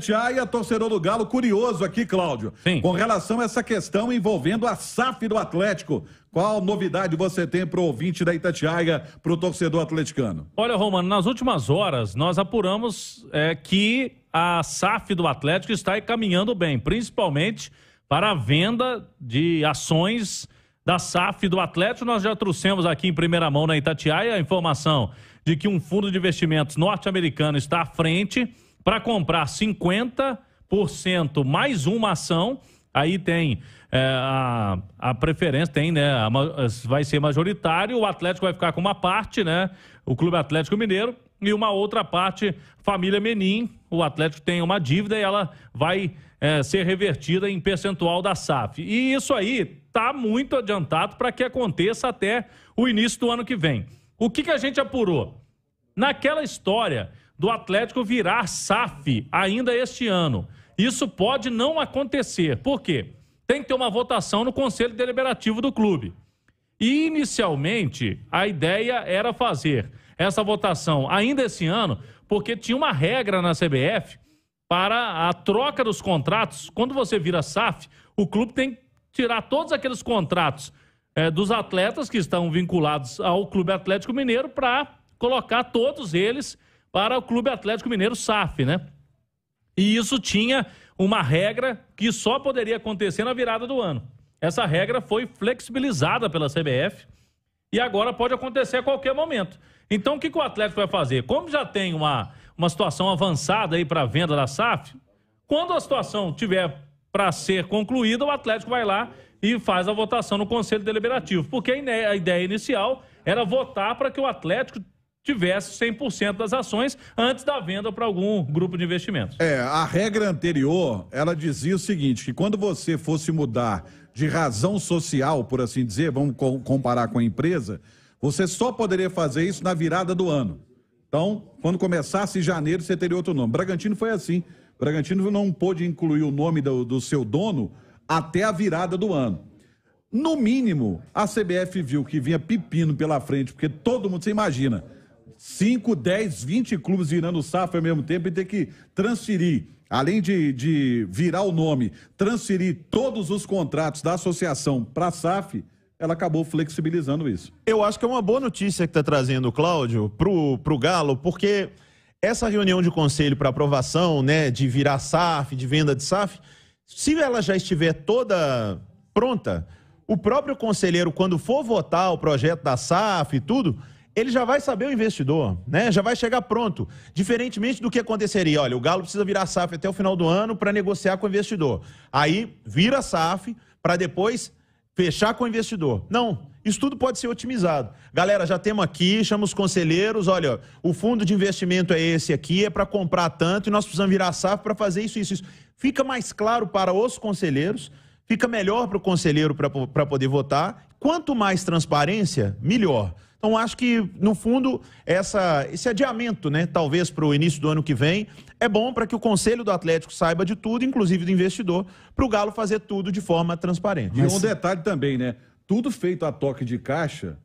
Jaia, ah, torcedor do Galo, curioso aqui, Cláudio, Sim. com relação a essa questão envolvendo a SAF do Atlético. Qual novidade você tem para o ouvinte da Itatiaia, para o torcedor atleticano? Olha, Romano, nas últimas horas nós apuramos é, que a SAF do Atlético está caminhando bem, principalmente para a venda de ações da SAF do Atlético. Nós já trouxemos aqui em primeira mão na Itatiaia a informação de que um fundo de investimentos norte-americano está à frente para comprar 50% mais uma ação. Aí tem é, a, a preferência, tem, né? A, vai ser majoritário, o Atlético vai ficar com uma parte, né? O Clube Atlético Mineiro, e uma outra parte, família Menin. O Atlético tem uma dívida e ela vai é, ser revertida em percentual da SAF. E isso aí está muito adiantado para que aconteça até o início do ano que vem. O que, que a gente apurou? Naquela história do Atlético virar SAF ainda este ano. Isso pode não acontecer. Por quê? Tem que ter uma votação no Conselho Deliberativo do clube. E inicialmente a ideia era fazer essa votação ainda esse ano, porque tinha uma regra na CBF para a troca dos contratos. Quando você vira SAF, o clube tem que tirar todos aqueles contratos é, dos atletas que estão vinculados ao Clube Atlético Mineiro para colocar todos eles para o Clube Atlético Mineiro SAF, né? E isso tinha uma regra que só poderia acontecer na virada do ano. Essa regra foi flexibilizada pela CBF e agora pode acontecer a qualquer momento. Então, o que, o Atlético vai fazer? Como já tem uma, uma situação avançada aí para a venda da SAF, quando a situação tiver para ser concluída, o Atlético vai lá e faz a votação no Conselho Deliberativo. Porque a ideia inicial era votar para que o Atlético tivesse 100% das ações antes da venda para algum grupo de investimentos. É, a regra anterior, ela dizia o seguinte, que quando você fosse mudar de razão social, por assim dizer, vamos comparar com a empresa, você só poderia fazer isso na virada do ano. Então, quando começasse janeiro, você teria outro nome. Bragantino foi assim. Bragantino não pôde incluir o nome do, do seu dono até a virada do ano. No mínimo, a CBF viu que vinha pepino pela frente, porque todo mundo, você imagina, 5, 10, 20 clubes virando SAF ao mesmo tempo e ter que transferir, além de, de virar o nome, transferir todos os contratos da associação para a SAF, ela acabou flexibilizando isso. Eu acho que é uma boa notícia que está trazendo o Cláudio para o Galo, porque essa reunião de conselho para aprovação, né, de virar SAF, de venda de SAF, se ela já estiver toda pronta, o próprio conselheiro, quando for votar o projeto da SAF e tudo, ele já vai saber o investidor, né? Já vai chegar pronto. Diferentemente do que aconteceria, olha, o Galo precisa virar SAF até o final do ano para negociar com o investidor. Aí vira SAF para depois fechar com o investidor. Não, isso tudo pode ser otimizado. Galera, já temos aqui, chama os conselheiros, olha, o fundo de investimento é esse aqui, é para comprar tanto e nós precisamos virar SAF para fazer isso, isso, isso. Fica mais claro para os conselheiros, fica melhor para o conselheiro para poder votar. Quanto mais transparência, melhor. Então, acho que, no fundo, essa, esse adiamento, né, talvez para o início do ano que vem, é bom para que o Conselho do Atlético saiba de tudo, inclusive do investidor, para o Galo fazer tudo de forma transparente. E um detalhe também, né? Tudo feito a toque de caixa,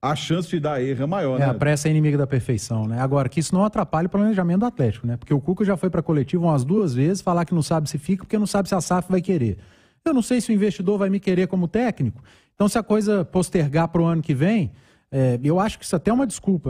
a chance de dar erro é maior, é, né? A pressa é inimiga da perfeição, né? Agora, que isso não atrapalhe o planejamento do Atlético, né? Porque o Cuca já foi para coletiva umas duas vezes falar que não sabe se fica, porque não sabe se a SAF vai querer. Eu não sei se o investidor vai me querer como técnico. Então, se a coisa postergar para o ano que vem, é, eu acho que isso até é uma desculpa.